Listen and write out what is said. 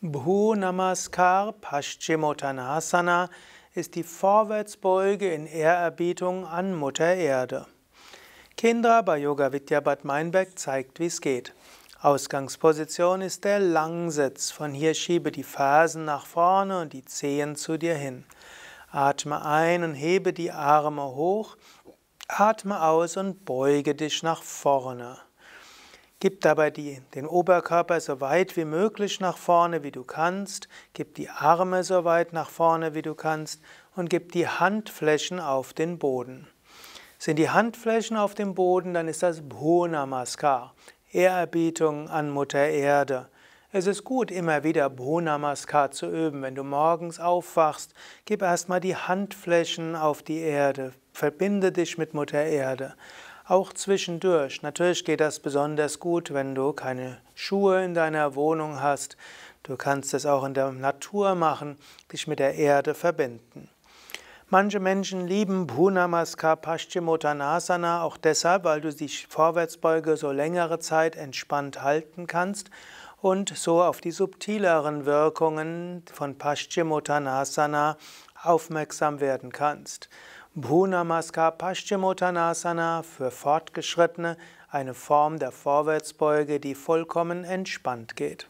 Bhu Namaskar Paschimottanasana ist die Vorwärtsbeuge in Ehrerbietung an Mutter Erde. Kindra bei Yoga Vidya Bad Meinberg zeigt, wie es geht. Ausgangsposition ist der Langsitz. Von hier schiebe die Fersen nach vorne und die Zehen zu dir hin. Atme ein und hebe die Arme hoch. Atme aus und beuge dich nach vorne. Gib dabei die, den Oberkörper so weit wie möglich nach vorne, wie du kannst. Gib die Arme so weit nach vorne, wie du kannst. Und gib die Handflächen auf den Boden. Sind die Handflächen auf dem Boden, dann ist das Bhonamaskar, Ehrerbietung an Mutter Erde. Es ist gut, immer wieder Bhonamaskar zu üben. Wenn du morgens aufwachst, gib erstmal die Handflächen auf die Erde. Verbinde dich mit Mutter Erde auch zwischendurch. Natürlich geht das besonders gut, wenn du keine Schuhe in deiner Wohnung hast. Du kannst es auch in der Natur machen, dich mit der Erde verbinden. Manche Menschen lieben Bhunamaskar Paschimottanasana auch deshalb, weil du dich Vorwärtsbeuge so längere Zeit entspannt halten kannst und so auf die subtileren Wirkungen von Paschimottanasana aufmerksam werden kannst. Bhunamaskar Paschimottanasana für Fortgeschrittene, eine Form der Vorwärtsbeuge, die vollkommen entspannt geht.